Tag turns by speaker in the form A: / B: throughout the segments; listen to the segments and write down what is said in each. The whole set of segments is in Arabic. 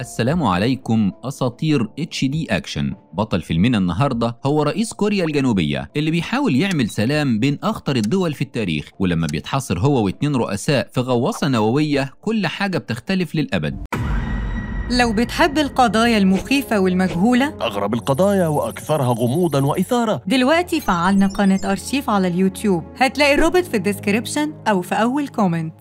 A: السلام عليكم اساطير اتش دي اكشن بطل فيلمنا النهارده هو رئيس كوريا الجنوبيه اللي بيحاول يعمل سلام بين اخطر الدول في التاريخ ولما بيتحاصر هو واتنين رؤساء في غواصه نوويه كل حاجه بتختلف للابد لو بتحب القضايا المخيفة والمجهولة أغرب القضايا وأكثرها غموضاً وإثارة دلوقتي فعلنا قناة أرشيف على اليوتيوب هتلاقي الرابط في الديسكريبشن أو في أول كومنت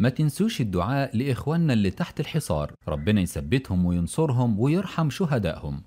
A: ما تنسوش الدعاء لإخواننا اللي تحت الحصار ربنا يثبتهم وينصرهم ويرحم شهدائهم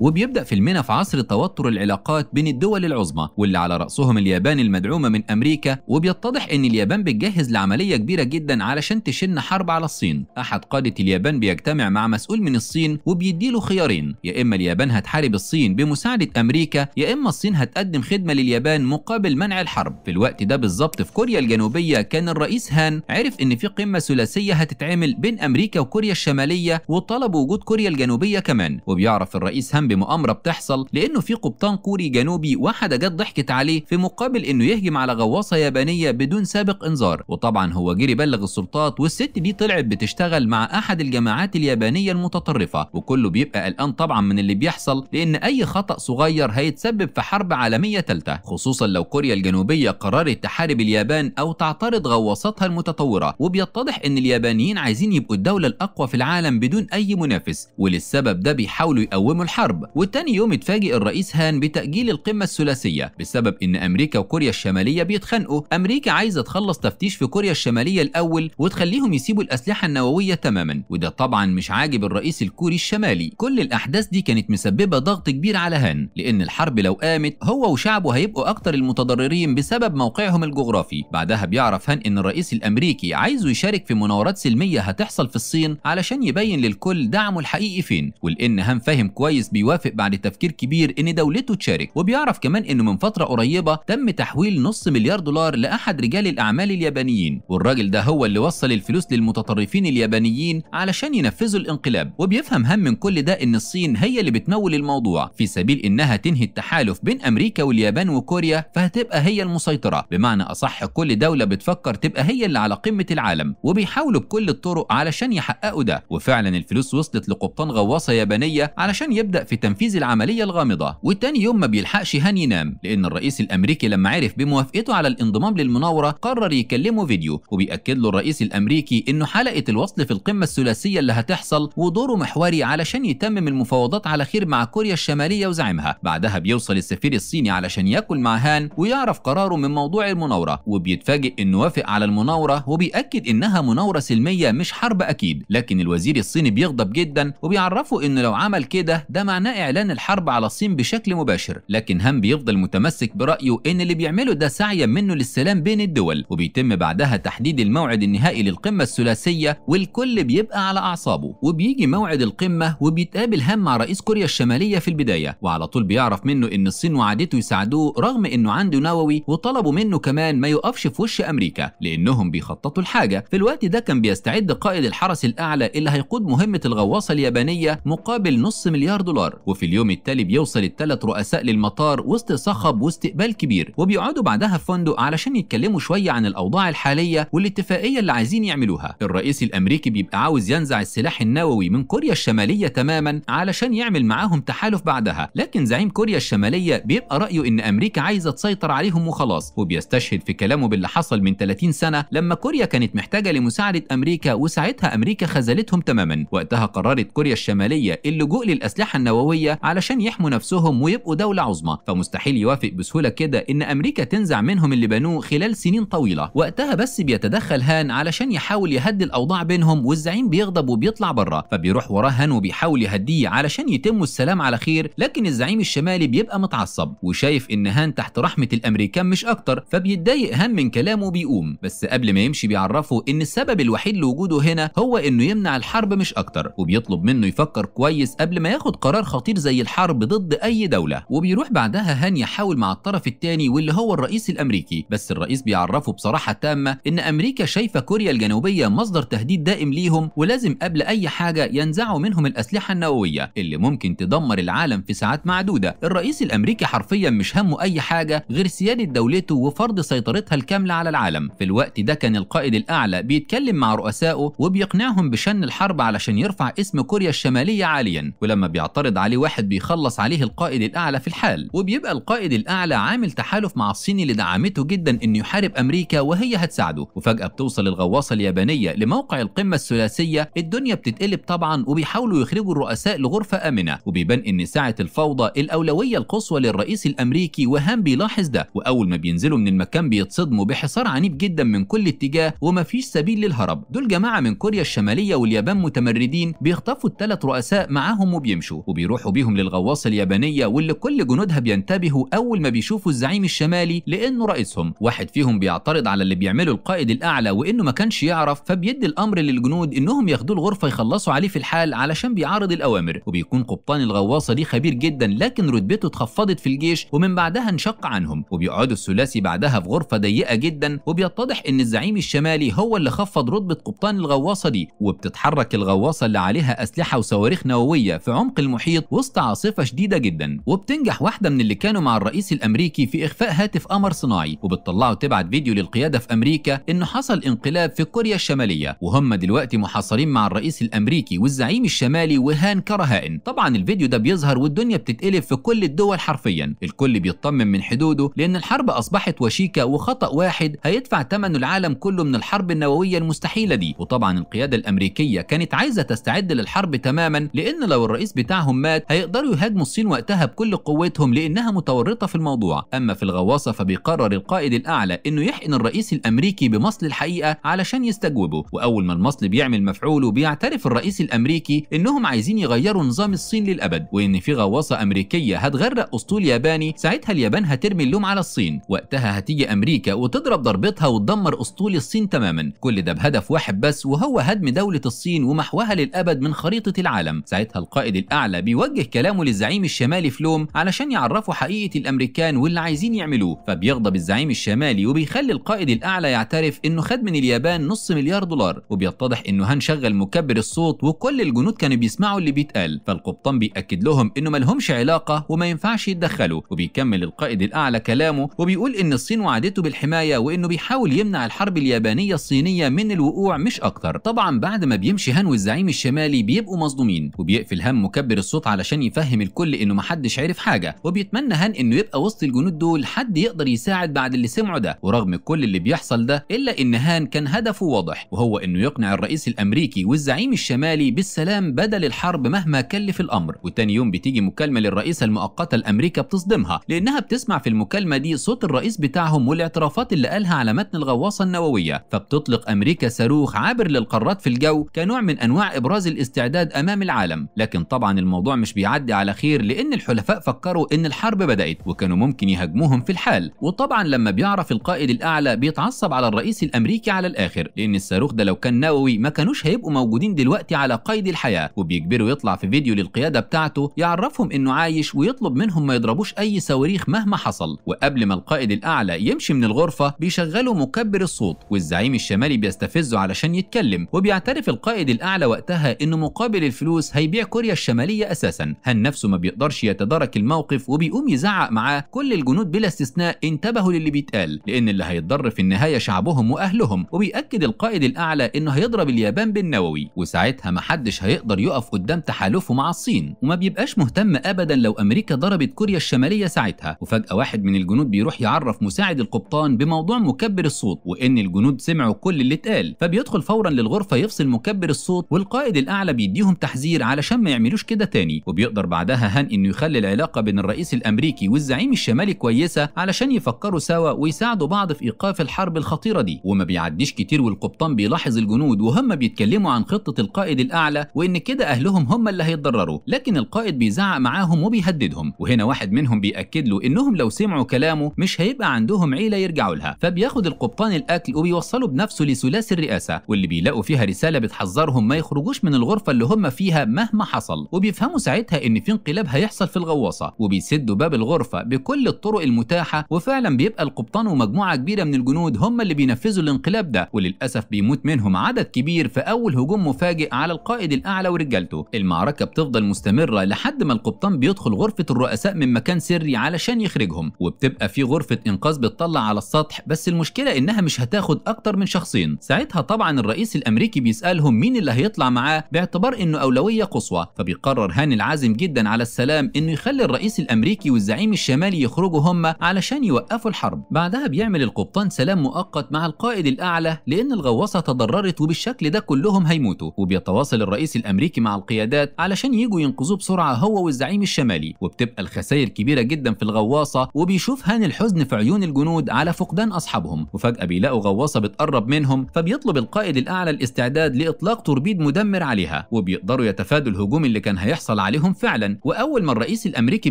A: وبيبدأ فيلمنا في عصر توتر العلاقات بين الدول العظمى واللي على رأسهم اليابان المدعومة من أمريكا وبيتضح إن اليابان بتجهز لعملية كبيرة جدا علشان تشن حرب على الصين أحد قادة اليابان بيجتمع مع مسؤول من الصين وبيديله خيارين يا إما اليابان هتحارب الصين بمساعدة أمريكا يا إما الصين هتقدم خدمة لليابان مقابل منع الحرب في الوقت ده بالظبط في كوريا الجنوبية كان الرئيس هان عرف إن في قمة ثلاثية هتتعمل بين أمريكا وكوريا الشمالية وطلب وجود كوريا الجنوبية كمان وبيعرف الرئيس هان بمؤامره بتحصل لانه في قبطان كوري جنوبي واحده جت ضحكت عليه في مقابل انه يهجم على غواصه يابانيه بدون سابق انذار وطبعا هو جري بلغ السلطات والست دي طلعت بتشتغل مع احد الجماعات اليابانيه المتطرفه وكله بيبقى قلقان طبعا من اللي بيحصل لان اي خطا صغير هيتسبب في حرب عالميه ثالثه خصوصا لو كوريا الجنوبيه قررت تحارب اليابان او تعترض غواصاتها المتطوره وبيتضح ان اليابانيين عايزين يبقوا الدوله الاقوى في العالم بدون اي منافس وللسبب ده بيحاولوا يقوموا الحرب الحرب والتاني يوم اتفاجئ الرئيس هان بتأجيل القمة الثلاثية بسبب إن أمريكا وكوريا الشمالية بيتخانقوا أمريكا عايزة تخلص تفتيش في كوريا الشمالية الأول وتخليهم يسيبوا الأسلحة النووية تماما وده طبعا مش عاجب الرئيس الكوري الشمالي كل الأحداث دي كانت مسببة ضغط كبير على هان لأن الحرب لو قامت هو وشعبه هيبقوا أكتر المتضررين بسبب موقعهم الجغرافي بعدها بيعرف هان إن الرئيس الأمريكي عايزه يشارك في مناورات سلمية هتحصل في الصين علشان يبين للكل دعمه الحقيقي فين ولأن هان فاهم كويس بيو بيوافق بعد تفكير كبير ان دولته تشارك وبيعرف كمان انه من فتره قريبه تم تحويل نص مليار دولار لاحد رجال الاعمال اليابانيين والراجل ده هو اللي وصل الفلوس للمتطرفين اليابانيين علشان ينفذوا الانقلاب وبيفهم هم من كل ده ان الصين هي اللي بتمول الموضوع في سبيل انها تنهي التحالف بين امريكا واليابان وكوريا فهتبقى هي المسيطره بمعنى اصح كل دوله بتفكر تبقى هي اللي على قمه العالم وبيحاولوا بكل الطرق علشان يحققوا ده وفعلا الفلوس وصلت لقبطان غواصه يابانيه علشان يبدا في تنفيذ العملية الغامضة وتاني يوم ما بيلحقش هان ينام لأن الرئيس الأمريكي لما عرف بموافقته على الانضمام للمناورة قرر يكلمه فيديو وبيأكد له الرئيس الأمريكي إنه حلقة الوصل في القمة الثلاثية اللي هتحصل ودوره محوري علشان يتمم المفاوضات على خير مع كوريا الشمالية وزعيمها بعدها بيوصل السفير الصيني علشان ياكل مع هان ويعرف قراره من موضوع المناورة وبيتفاجئ إنه وافق على المناورة وبيأكد إنها مناورة سلمية مش حرب أكيد لكن الوزير الصيني بيغضب جدا وبيعرفه إنه لو عمل كده ده معناه إعلان الحرب على الصين بشكل مباشر لكن هم بيفضل متمسك برأيه إن اللي بيعمله ده سعيا منه للسلام بين الدول وبيتم بعدها تحديد الموعد النهائي للقمة الثلاثية والكل بيبقى على أعصابه وبيجي موعد القمة وبيتقابل هم مع رئيس كوريا الشمالية في البداية وعلى طول بيعرف منه إن الصين وعدته يساعدوه رغم إنه عنده نووي وطلبوا منه كمان ما يقفش في وش أمريكا لأنهم بيخططوا الحاجة في الوقت ده كان بيستعد قائد الحرس الأعلى اللي هيقود مهمة الغواصة اليابانية مقابل نص مليار دولار المطار وفي اليوم التالي بيوصل الثلاث رؤساء للمطار وسط صخب واستقبال كبير وبيقعدوا بعدها في فندق علشان يتكلموا شويه عن الاوضاع الحاليه والاتفاقيه اللي عايزين يعملوها الرئيس الامريكي بيبقى عاوز ينزع السلاح النووي من كوريا الشماليه تماما علشان يعمل معاهم تحالف بعدها لكن زعيم كوريا الشماليه بيبقى رايه ان امريكا عايزه تسيطر عليهم وخلاص وبيستشهد في كلامه باللي حصل من 30 سنه لما كوريا كانت محتاجه لمساعده امريكا وساعتها امريكا خذلتهم تماما وقتها قررت كوريا الشماليه اللجوء للاسلحه النوويه النووية علشان يحموا نفسهم ويبقوا دولة عظمى فمستحيل يوافق بسهولة كده إن أمريكا تنزع منهم اللي بنوه خلال سنين طويلة وقتها بس بيتدخل هان علشان يحاول يهدي الأوضاع بينهم والزعيم بيغضب وبيطلع بره فبيروح وراه هان وبيحاول يهديه علشان يتم السلام على خير لكن الزعيم الشمالي بيبقى متعصب وشايف إن هان تحت رحمة الأمريكان مش أكتر فبيتضايق هان من كلامه وبيقوم بس قبل ما يمشي بيعرفه إن السبب الوحيد لوجوده هنا هو إنه يمنع الحرب مش أكتر وبيطلب منه يفكر كويس قبل ما ياخد قرار خطير زي الحرب ضد أي دولة وبيروح بعدها هان يحاول مع الطرف الثاني واللي هو الرئيس الأمريكي بس الرئيس بيعرفه بصراحة تامة إن أمريكا شايفة كوريا الجنوبية مصدر تهديد دائم ليهم ولازم قبل أي حاجة ينزعوا منهم الأسلحة النووية اللي ممكن تدمر العالم في ساعات معدودة الرئيس الأمريكي حرفيا مش همه أي حاجة غير سيادة دولته وفرض سيطرتها الكاملة على العالم في الوقت ده كان القائد الأعلى بيتكلم مع رؤسائه وبيقنعهم بشن الحرب علشان يرفع اسم كوريا الشمالية عاليا ولما بيعترض عليه واحد بيخلص عليه القائد الاعلى في الحال وبيبقى القائد الاعلى عامل تحالف مع الصين اللي دعمته جدا انه يحارب امريكا وهي هتساعده وفجاه بتوصل الغواصه اليابانيه لموقع القمه الثلاثيه الدنيا بتتقلب طبعا وبيحاولوا يخرجوا الرؤساء لغرفه امنه وبيبان ان ساعه الفوضى الاولويه القصوى للرئيس الامريكي وهام بيلاحظ ده واول ما بينزلوا من المكان بيتصدموا بحصار عنيف جدا من كل اتجاه ومفيش سبيل للهرب دول جماعه من كوريا الشماليه واليابان متمردين بيخطفوا الثلاث رؤساء معاهم وبيمشوا وبي بيروحوا بيهم للغواصة اليابانية واللي كل جنودها بينتبهوا أول ما بيشوفوا الزعيم الشمالي لأنه رئيسهم واحد فيهم بيعترض على اللي بيعمله القائد الأعلى وإنه ما كانش يعرف فبيدي الأمر للجنود إنهم ياخدوه الغرفة يخلصوا عليه في الحال علشان بيعارض الأوامر وبيكون قبطان الغواصة دي خبير جدا لكن رتبته اتخفضت في الجيش ومن بعدها انشق عنهم وبيقعدوا الثلاثي بعدها في غرفة ضيقة جدا وبيتضح إن الزعيم الشمالي هو اللي خفض رتبة قبطان الغواصة دي وبتتحرك الغواصة اللي عليها أسلحة وصواريخ نووية في عمق المحيط بسيط وسط عاصفة شديدة جدا وبتنجح واحدة من اللي كانوا مع الرئيس الأمريكي في إخفاء هاتف قمر صناعي وبتطلعه تبعت فيديو للقيادة في أمريكا إنه حصل انقلاب في كوريا الشمالية وهم دلوقتي محاصرين مع الرئيس الأمريكي والزعيم الشمالي وهان كرهائن طبعا الفيديو ده بيظهر والدنيا بتتقلب في كل الدول حرفيا الكل بيطمن من حدوده لأن الحرب أصبحت وشيكة وخطأ واحد هيدفع ثمن العالم كله من الحرب النووية المستحيلة دي وطبعا القيادة الأمريكية كانت عايزة تستعد للحرب تماما لأن لو الرئيس بتاعهم الحكومات هيقدروا يهاجموا الصين وقتها بكل قوتهم لانها متورطه في الموضوع اما في الغواصه فبيقرر القائد الاعلى انه يحقن الرئيس الامريكي بمصل الحقيقه علشان يستجوبه واول ما المصل بيعمل مفعوله بيعترف الرئيس الامريكي انهم عايزين يغيروا نظام الصين للابد وان في غواصه امريكيه هتغرق اسطول ياباني ساعتها اليابان هترمي اللوم على الصين وقتها هتيجي امريكا وتضرب ضربتها وتدمر اسطول الصين تماما كل ده بهدف واحد بس وهو هدم دوله الصين ومحوها للابد من خريطه العالم ساعتها القائد الاعلى بي بيوجه كلامه للزعيم الشمالي فلوم علشان يعرفه حقيقة الأمريكان واللي عايزين يعملوه فبيغضب الزعيم الشمالي وبيخلي القائد الأعلى يعترف إنه خد من اليابان نص مليار دولار وبيتضح إنه هنشغل مكبر الصوت وكل الجنود كانوا بيسمعوا اللي بيتقال فالقبطان بيأكد لهم إنه ملهمش علاقة وما ينفعش يتدخلوا وبيكمل القائد الأعلى كلامه وبيقول إن الصين وعدته بالحماية وإنه بيحاول يمنع الحرب اليابانية الصينية من الوقوع مش أكتر طبعا بعد ما بيمشي هان والزعيم الشمالي بيبقوا مصدومين وبيقفل هان مكبر الصوت علشان يفهم الكل انه محدش عرف حاجه وبيتمنى هان انه يبقى وسط الجنود دول حد يقدر يساعد بعد اللي سمعه ده ورغم كل اللي بيحصل ده الا ان هان كان هدفه واضح وهو انه يقنع الرئيس الامريكي والزعيم الشمالي بالسلام بدل الحرب مهما كلف الامر وتاني يوم بتيجي مكالمه للرئيسه المؤقته الامريكا بتصدمها لانها بتسمع في المكالمه دي صوت الرئيس بتاعهم والاعترافات اللي قالها على متن الغواصه النوويه فبتطلق امريكا صاروخ عابر للقارات في الجو كنوع من انواع ابراز الاستعداد امام العالم لكن طبعا الموضوع الموضوع مش بيعدي على خير لأن الحلفاء فكروا إن الحرب بدأت وكانوا ممكن يهاجموهم في الحال وطبعا لما بيعرف القائد الأعلى بيتعصب على الرئيس الأمريكي على الآخر لأن الصاروخ ده لو كان نووي ما كانوش هيبقوا موجودين دلوقتي على قيد الحياة وبيجبره يطلع في فيديو للقيادة بتاعته يعرفهم إنه عايش ويطلب منهم ما يضربوش أي صواريخ مهما حصل وقبل ما القائد الأعلى يمشي من الغرفة بيشغلوا مكبر الصوت والزعيم الشمالي بيستفزه علشان يتكلم وبيعترف القائد الأعلى وقتها إنه مقابل الفلوس هيبيع كوريا الشمالية اساسا هان نفسه ما بيقدرش يتدارك الموقف وبيقوم يزعق معاه كل الجنود بلا استثناء انتبهوا للي بيتقال لان اللي هيتضر في النهايه شعبهم واهلهم وبيأكد القائد الاعلى انه هيضرب اليابان بالنووي وساعتها محدش هيقدر يقف قدام تحالفه مع الصين وما بيبقاش مهتم ابدا لو امريكا ضربت كوريا الشماليه ساعتها وفجاه واحد من الجنود بيروح يعرف مساعد القبطان بموضوع مكبر الصوت وان الجنود سمعوا كل اللي اتقال فبيدخل فورا للغرفه يفصل مكبر الصوت والقائد الاعلى بيديهم تحذير علشان ما يعملوش كده تاني السوداني وبيقدر بعدها هان انه يخلي العلاقه بين الرئيس الامريكي والزعيم الشمالي كويسه علشان يفكروا سوا ويساعدوا بعض في ايقاف الحرب الخطيره دي وما بيعديش كتير والقبطان بيلاحظ الجنود وهم بيتكلموا عن خطه القائد الاعلى وان كده اهلهم هم اللي هيتضرروا لكن القائد بيزعق معاهم وبيهددهم وهنا واحد منهم بياكد له انهم لو سمعوا كلامه مش هيبقى عندهم عيله يرجعوا لها فبياخد القبطان الاكل وبيوصله بنفسه لثلاثي الرئاسه واللي بيلاقوا فيها رساله بتحذرهم ما يخرجوش من الغرفه اللي هم فيها مهما حصل وبيفهموا بيفهموا ساعتها ان في انقلاب هيحصل في الغواصه وبيسدوا باب الغرفه بكل الطرق المتاحه وفعلا بيبقى القبطان ومجموعه كبيره من الجنود هم اللي بينفذوا الانقلاب ده وللاسف بيموت منهم عدد كبير في اول هجوم مفاجئ على القائد الاعلى ورجالته المعركه بتفضل مستمره لحد ما القبطان بيدخل غرفه الرؤساء من مكان سري علشان يخرجهم وبتبقى في غرفه انقاذ بتطلع على السطح بس المشكله انها مش هتاخد اكتر من شخصين ساعتها طبعا الرئيس الامريكي بيسالهم مين اللي هيطلع معاه باعتبار انه اولويه قصوى فبيقرر هاني كان العازم جدا على السلام انه يخلي الرئيس الامريكي والزعيم الشمالي يخرجوا هما علشان يوقفوا الحرب بعدها بيعمل القبطان سلام مؤقت مع القائد الاعلى لان الغواصه تضررت وبالشكل ده كلهم هيموتوا وبيتواصل الرئيس الامريكي مع القيادات علشان يجوا ينقذوه بسرعه هو والزعيم الشمالي وبتبقى الخسائر كبيره جدا في الغواصه وبيشوف هان الحزن في عيون الجنود على فقدان اصحابهم وفجاه بيلاقوا غواصه بتقرب منهم فبيطلب القائد الاعلى الاستعداد لاطلاق توربيد مدمر عليها وبيقدروا يتفادوا الهجوم اللي كان هيحصل حصل عليهم فعلا واول ما الرئيس الامريكي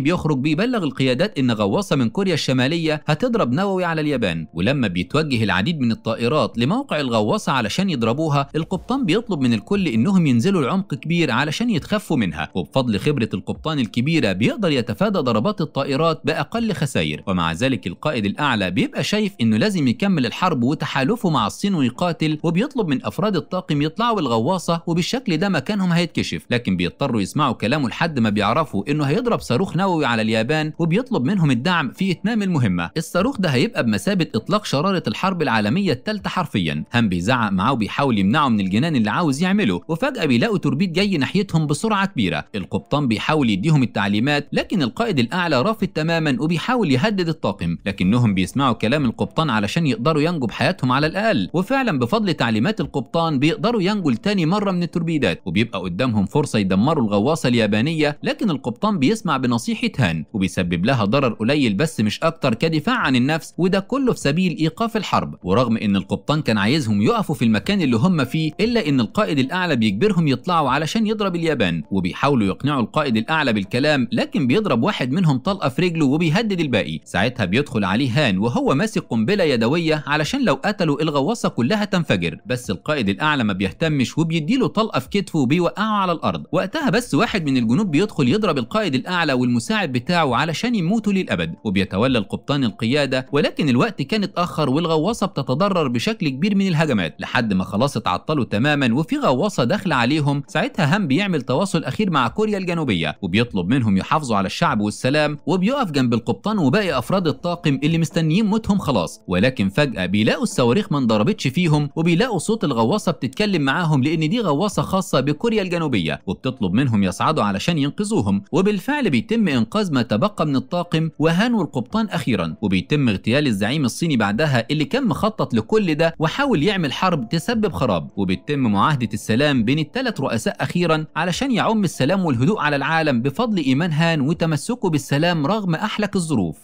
A: بيخرج بيبلغ القيادات ان غواصه من كوريا الشماليه هتضرب نووي على اليابان ولما بيتوجه العديد من الطائرات لموقع الغواصه علشان يضربوها القبطان بيطلب من الكل انهم ينزلوا لعمق كبير علشان يتخفوا منها وبفضل خبره القبطان الكبيره بيقدر يتفادى ضربات الطائرات باقل خسائر ومع ذلك القائد الاعلى بيبقى شايف انه لازم يكمل الحرب وتحالفه مع الصين ويقاتل وبيطلب من افراد الطاقم يطلعوا الغواصه وبالشكل ده مكانهم هيتكشف لكن بيضطروا يسمعوا كلام بيتألموا لحد ما بيعرفوا إنه هيضرب صاروخ نووي على اليابان وبيطلب منهم الدعم في إتمام المهمة الصاروخ ده هيبقى بمثابة إطلاق شرارة الحرب العالمية الثالثة حرفيا هم بيزعق معاه وبيحاول يمنعه من الجنان اللي عاوز يعمله وفجأة بيلاقوا توربيد جاي ناحيتهم بسرعة كبيرة القبطان بيحاول يديهم التعليمات لكن القائد الأعلى رافض تماما وبيحاول يهدد الطاقم لكنهم بيسمعوا كلام القبطان علشان يقدروا ينجوا بحياتهم على الأقل وفعلا بفضل تعليمات القبطان بيقدروا ينجوا لتاني مرة من التوربيدات وبيبقى قدامهم فرصة يدمروا الغواصة اليابانية لكن القبطان بيسمع بنصيحة هان وبيسبب لها ضرر قليل بس مش أكتر كدفاع عن النفس وده كله في سبيل إيقاف الحرب ورغم إن القبطان كان عايزهم يقفوا في المكان اللي هم فيه إلا إن القائد الأعلى بيجبرهم يطلعوا علشان يضرب اليابان وبيحاولوا يقنعوا القائد الأعلى بالكلام لكن بيضرب واحد منهم طلقة في رجله وبيهدد الباقي ساعتها بيدخل عليه هان وهو ماسك قنبلة يدوية علشان لو قتلوا الغواصة كلها تنفجر بس القائد الأعلى ما بيهتمش وبيديله طلقة في كتفه وبيوقعه على الأرض وقتها بس واحد من الجنود بيدخل يضرب القائد الأعلى والمساعد بتاعه علشان يموتوا للأبد وبيتولى القبطان القيادة ولكن الوقت كان اتأخر والغواصة بتتضرر بشكل كبير من الهجمات لحد ما خلاص اتعطلوا تماما وفي غواصة داخلة عليهم ساعتها هم بيعمل تواصل أخير مع كوريا الجنوبية وبيطلب منهم يحافظوا على الشعب والسلام وبيقف جنب القبطان وباقي أفراد الطاقم اللي مستنيين موتهم خلاص ولكن فجأة بيلاقوا الصواريخ ما انضربتش فيهم وبيلاقوا صوت الغواصة بتتكلم معاهم لأن دي غواصة خاصة بكوريا الجنوبية وبتطلب منهم يصعدوا بعضه علشان ينقذوهم وبالفعل بيتم انقاذ ما تبقى من الطاقم وهانوا القبطان اخيرا وبيتم اغتيال الزعيم الصيني بعدها اللي كان مخطط لكل ده وحاول يعمل حرب تسبب خراب وبيتم معاهده السلام بين الثلاث رؤساء اخيرا علشان يعم السلام والهدوء على العالم بفضل ايمان هان وتمسكه بالسلام رغم احلك الظروف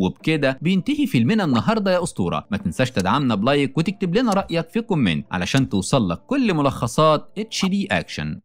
A: وبكده بينتهي فيلمنا النهارده يا اسطوره ما تنساش تدعمنا بلايك وتكتب لنا رايك في كومنت علشان توصل لك كل ملخصات اتش دي اكشن